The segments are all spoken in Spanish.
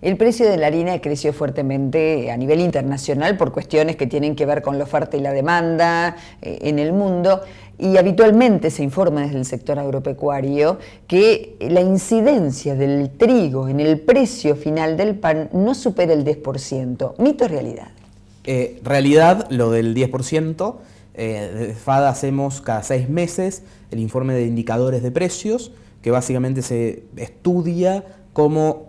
El precio de la harina creció fuertemente a nivel internacional por cuestiones que tienen que ver con la oferta y la demanda eh, en el mundo y habitualmente se informa desde el sector agropecuario que la incidencia del trigo en el precio final del pan no supera el 10%. ¿Mito o realidad? Eh, realidad, lo del 10%. Eh, de FAD hacemos cada seis meses el informe de indicadores de precios que básicamente se estudia cómo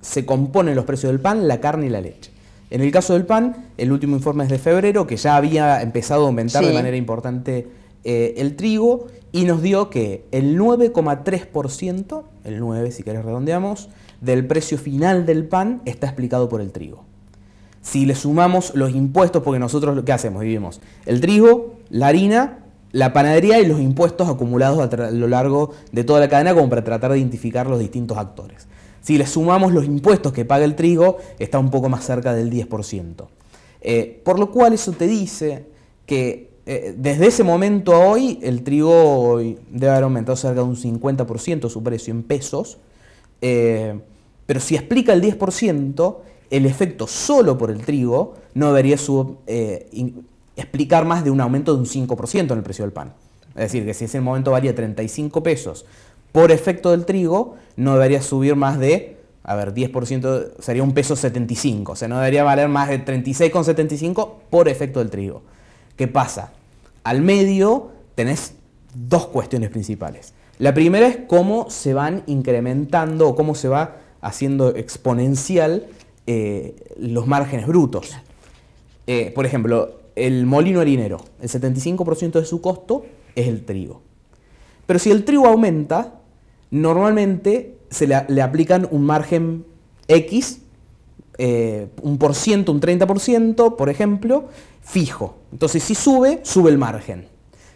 se componen los precios del pan, la carne y la leche. En el caso del pan, el último informe es de febrero, que ya había empezado a aumentar de manera importante eh, el trigo, y nos dio que el 9,3%, el 9 si querés redondeamos, del precio final del pan está explicado por el trigo. Si le sumamos los impuestos, porque nosotros, ¿qué hacemos? Vivimos el trigo, la harina la panadería y los impuestos acumulados a, lo largo de toda la cadena como para tratar de identificar los distintos actores. Si le sumamos los impuestos que paga el trigo, está un poco más cerca del 10%. Eh, por lo cual eso te dice que eh, desde ese momento a hoy el trigo debe haber aumentado cerca de un 50% su precio en pesos, eh, pero si explica el 10%, el efecto solo por el trigo no debería su, explicar más de un aumento de un 5% en el precio del pan. Es decir, que si ese momento valía 35 pesos por efecto del trigo, no debería subir más de, a ver, 10% sería un peso 75, o sea, no debería valer más de 36,75 por efecto del trigo. ¿Qué pasa? Al medio tenés dos cuestiones principales. La primera es cómo se van incrementando o cómo se va haciendo exponencial eh, los márgenes brutos. Eh, por ejemplo, el molino harinero. El 75% de su costo es el trigo. Pero si el trigo aumenta, normalmente se le, aplican un margen X, eh, un por ciento, un 30%, por ejemplo, fijo. Entonces, si sube, sube el margen,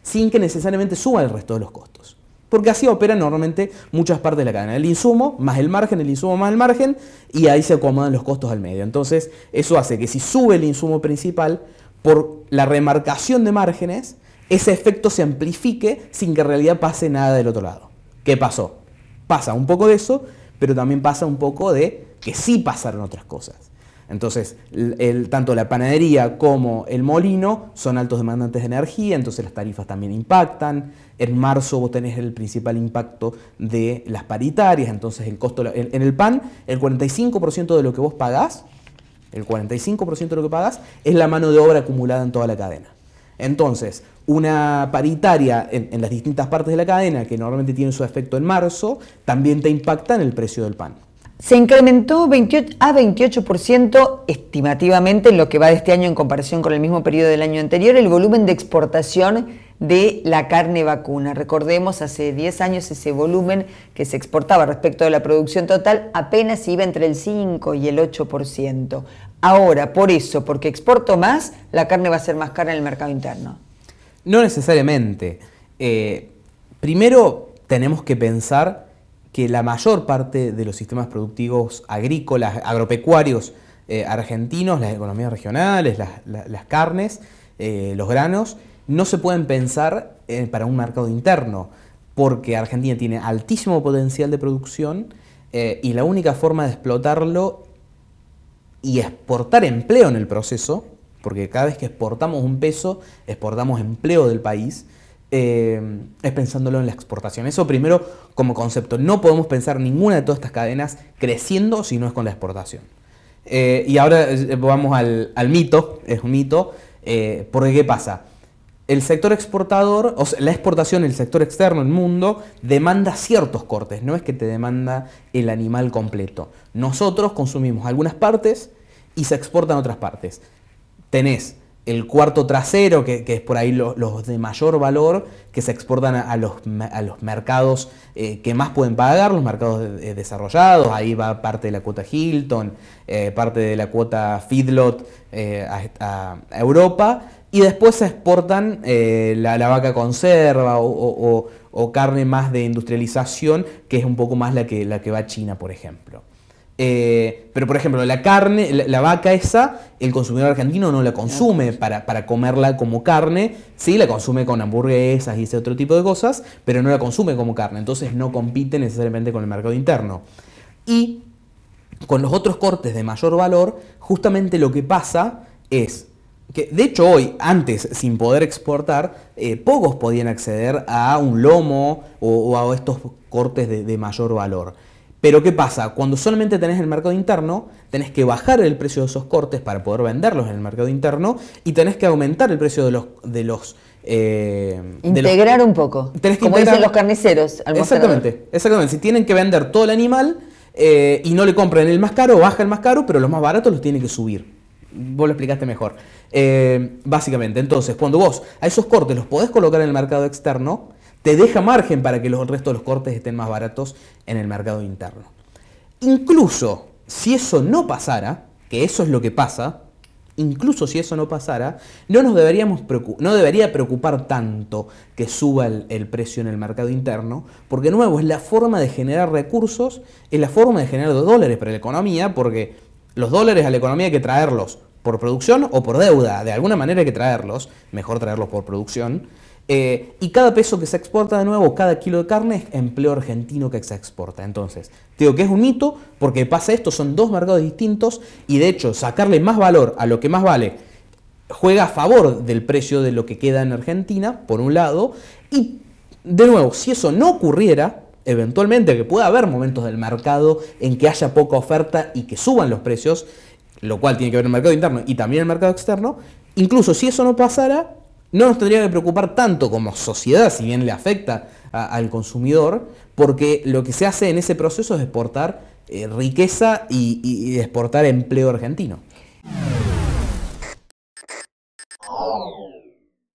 sin que necesariamente suba el resto de los costos. Porque así operan normalmente muchas partes de la cadena. El insumo más el margen, el insumo más el margen, y ahí se acomodan los costos al medio. Entonces, eso hace que si sube el insumo principal, por la remarcación de márgenes, ese efecto se amplifique sin que en realidad pase nada del otro lado. ¿Qué pasó? Pasa un poco de eso, pero también pasa un poco de que sí pasaron otras cosas. Entonces, tanto la panadería como el molino son altos demandantes de energía, entonces las tarifas también impactan. En marzo vos tenés el principal impacto de las paritarias, entonces el costo en, en el pan, el 45% de lo que vos pagás el 45% de lo que pagas es la mano de obra acumulada en toda la cadena. Entonces, una paritaria en, las distintas partes de la cadena, que normalmente tiene su efecto en marzo, también te impacta en el precio del pan. Se incrementó 28, a 28% estimativamente en lo que va de este año en comparación con el mismo periodo del año anterior el volumen de exportación de la carne vacuna. Recordemos, hace 10 años ese volumen que se exportaba respecto de la producción total apenas iba entre el 5 y el 8%. Ahora, por eso, porque exporto más, la carne va a ser más cara en el mercado interno. No necesariamente. Eh, primero, tenemos que pensar que la mayor parte de los sistemas productivos agrícolas, agropecuarios eh, argentinos, las economías regionales, las, carnes, eh, los granos, no se pueden pensar eh, para un mercado interno, porque Argentina tiene altísimo potencial de producción eh, y la única forma de explotarlo y exportar empleo en el proceso, porque cada vez que exportamos un peso, exportamos empleo del país, eh, es pensándolo en la exportación. Eso primero como concepto. No podemos pensar ninguna de todas estas cadenas creciendo si no es con la exportación. y ahora vamos al, mito, es un mito, porque ¿qué pasa? el sector exportador, o sea, la exportación, el sector externo, el mundo, demanda ciertos cortes, no es que te demanda el animal completo. Nosotros consumimos algunas partes y se exportan otras partes. Tenés el cuarto trasero, que, es por ahí los de mayor valor, que se exportan a, los, mercados eh, que más pueden pagar, los mercados desarrollados, ahí va parte de la cuota Hilton, eh, parte de la cuota Feedlot eh, a Europa, y después se exportan eh, la, vaca conserva o, carne más de industrialización, que es un poco más la que, la que va a China, por ejemplo. Eh, pero, por ejemplo, la carne, vaca esa, el consumidor argentino no la consume para, para, comerla como carne, sí, la consume con hamburguesas y ese otro tipo de cosas, pero no la consume como carne, entonces no compite necesariamente con el mercado interno. Y con los otros cortes de mayor valor, justamente lo que pasa es que de hecho hoy, antes, sin poder exportar, eh, pocos podían acceder a un lomo o, a estos cortes de, mayor valor. Pero ¿qué pasa? Cuando solamente tenés el mercado interno, tenés que bajar el precio de esos cortes para poder venderlos en el mercado interno y tenés que aumentar el precio de los... De los eh, integrar un poco. como dicen los carniceros. exactamente, exactamente. Si tienen que vender todo el animal eh, y no le compran el más caro, baja el más caro, pero los más baratos los tienen que subir. Vos lo explicaste mejor. Eh, básicamente, entonces, cuando vos a esos cortes los podés colocar en el mercado externo, te deja margen para que los, el resto de los cortes estén más baratos en el mercado interno. Incluso si eso no pasara, que eso es lo que pasa, incluso si eso no pasara, no nos deberíamos no debería preocupar tanto que suba el, el, precio en el mercado interno, porque nuevo es la forma de generar recursos, es la forma de generar dólares para la economía, porque los dólares a la economía hay que traerlos por producción o por deuda. De alguna manera hay que traerlos, mejor traerlos por producción. Eh, y cada peso que se exporta de nuevo, cada kilo de carne es empleo argentino que se exporta. Entonces, digo que es un hito porque pasa esto, son dos mercados distintos y de hecho sacarle más valor a lo que más vale juega a favor del precio de lo que queda en Argentina, por un lado, y de nuevo, si eso no ocurriera, eventualmente que pueda haber momentos del mercado en que haya poca oferta y que suban los precios, lo cual tiene que ver el mercado interno y también el mercado externo, incluso si eso no pasara, no nos tendría que preocupar tanto como sociedad, si bien le afecta al consumidor, porque lo que se hace en ese proceso es exportar eh, riqueza y exportar empleo argentino.